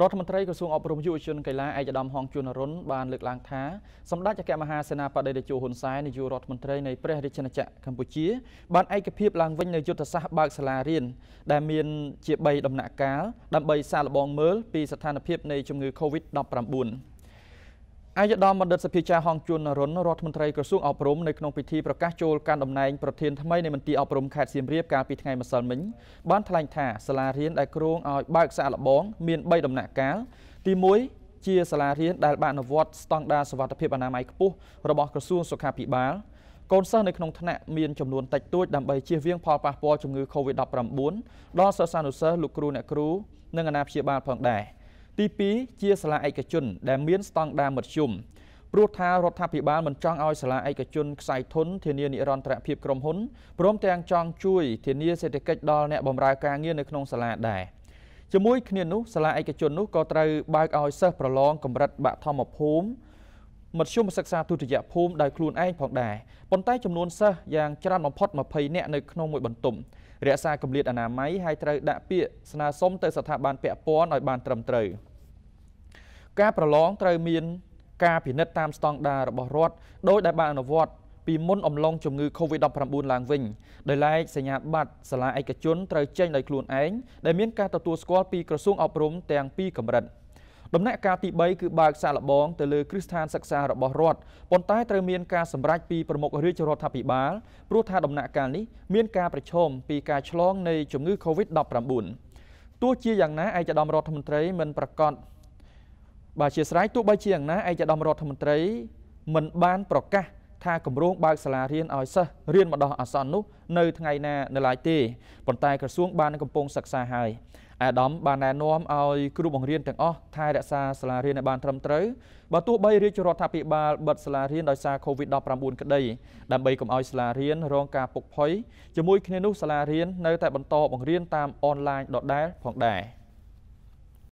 រដ្ឋមន្ត្រីក្រសួងអប់រំយុវជនកីឡាឯកឧត្តមហងជួនរុនបានលើកឡើងថាសម្ដេចអគ្គមហាសេនាបតីតេជោហ៊ុនសែននាយករដ្ឋមន្ត្រីនៃព្រះរាជាណាចក្រកម្ពុជាបានឯកភាពឡើងវិញនៅយុទ្ធសាស្ត្របើកសាលារៀនដែលមានជា3ដំណាក់កាលដើម្បីសាកល្បងមើលពីស្ថានភាពនៃជំងឺ Covid-19 អាយដាមបណ្ឌិតសភាចារហងជួនរុនរដ្ឋមន្ត្រីក្រសួងអប់រំនៅក្នុងពិធីប្រកាសចូលកាន់តំណែងប្រធានថ្មីនៃមន្ទីរអប់រំខេត្តសៀមរាបកាលពីថ្ងៃម្សិលមិញបានថ្លែងថាសាលារៀនដែលគ្រោងឲ្យបើកសាកល្បងមាន3ដំណាក់កាលទី1ជាសាលារៀនដែលបានអនុវត្តស្តង់ដារសុវត្ថិភាពអនាម័យខ្ពស់របស់ក្រសួងសុខាភិបាលកូនសិស្សនៅក្នុងថ្នាក់មានចំនួនតិចតួចដើម្បីជៀសវាងផលប៉ះពាល់ជំងឺ Covid-19 ដល់សិស្សានុសិស្សលោកគ្រូអ្នកគ្រូនិងអាណាព្យាបាលផងដែរ។ទី2ជាសាលាឯកជនដែលមានស្តង់ដារមធ្យមព្រោះថារដ្ឋាភិបាលមិនចង់ឲ្យសាលាឯកជនខ្សែធនធានានិរន្តរភាពក្រុមហ៊ុនព្រមទាំងចង់ជួយធានាសេដ្ឋកិច្ចដល់អ្នកបម្រើការងារនៅក្នុងសាលាដែរជាមួយគ្នានោះសាលាឯកជននោះក៏ត្រូវបើកឲ្យសិស្សប្រឡងកម្រិតបឋមភូមិមធ្យមសិក្សាទុតិយភូមិដោយខ្លួនឯងផងដែរប៉ុន្តែចំនួនសិស្សយ៉ាងច្រើនបំផុត20នាក់នៅក្នុងមួយបន្ទប់រក្សាគម្លាតអនាម័យហើយត្រូវដាក់ពាក្យស្នើសុំទៅស្ថាប័នពាក់ព័ន្ធឲ្យបានត្រឹមត្រូវការប្រឡងត្រូវមាន ការពិនិត្យតាមស្តង់ដាររបស់រដ្ឋដោយដែលបានអនុវត្តពីមុនអំឡុងជំងឺ Covid-19 ឡើងវិញដោយឡែកសញ្ញាបត្រសាលាឯកជនត្រូវចេញដោយខ្លួនឯងដែលមានការទទួលស្គាល់ពីក្រសួងអប់រំទាំងពីរកម្រិត។ដំណាក់កាលទី3គឺបើកសាកល្បងទៅលើគ្រឹះស្ថានសិក្សារបស់រដ្ឋប៉ុន្តែត្រូវមានការសម្រេចពីប្រមុខរាជរដ្ឋាភិបាលព្រោះថាដំណាក់កាលនេះមានការប្រឈមពីការឆ្លងនៃជំងឺ Covid-19 ទោះជាយ៉ាងណាឯកឧត្តមរដ្ឋមន្ត្រីមិនប្រកាសបាទជាស្រ័យទោះបីជាយ៉ាងណាឯកឧត្តមរដ្ឋមន្ត្រីមិនបានប្រកាសថាគម្រោងបើកសាលារៀនឲ្យសិស្សរៀនម្ដងអាសន្ននោះនៅថ្ងៃណានៅឡើយទេប៉ុន្តែក្រសួងបាន កំពុងសិក្សាហើយអាដាមបានណែនាំឲ្យគ្រូបង្រៀនទាំងអស់ថែរក្សាសាលារៀនឲ្យបានត្រឹមត្រូវបើទោះបីរាជរដ្ឋាភិបាលបិទសាលារៀនដោយសារ COVID-19 ក្តីដើម្បីកុំឲ្យសាលារៀនរងការពុកផុយជាមួយគ្នានោះសាលារៀននៅតែបន្តបង្រៀនតាមអនឡាញដដែលផងដែរ។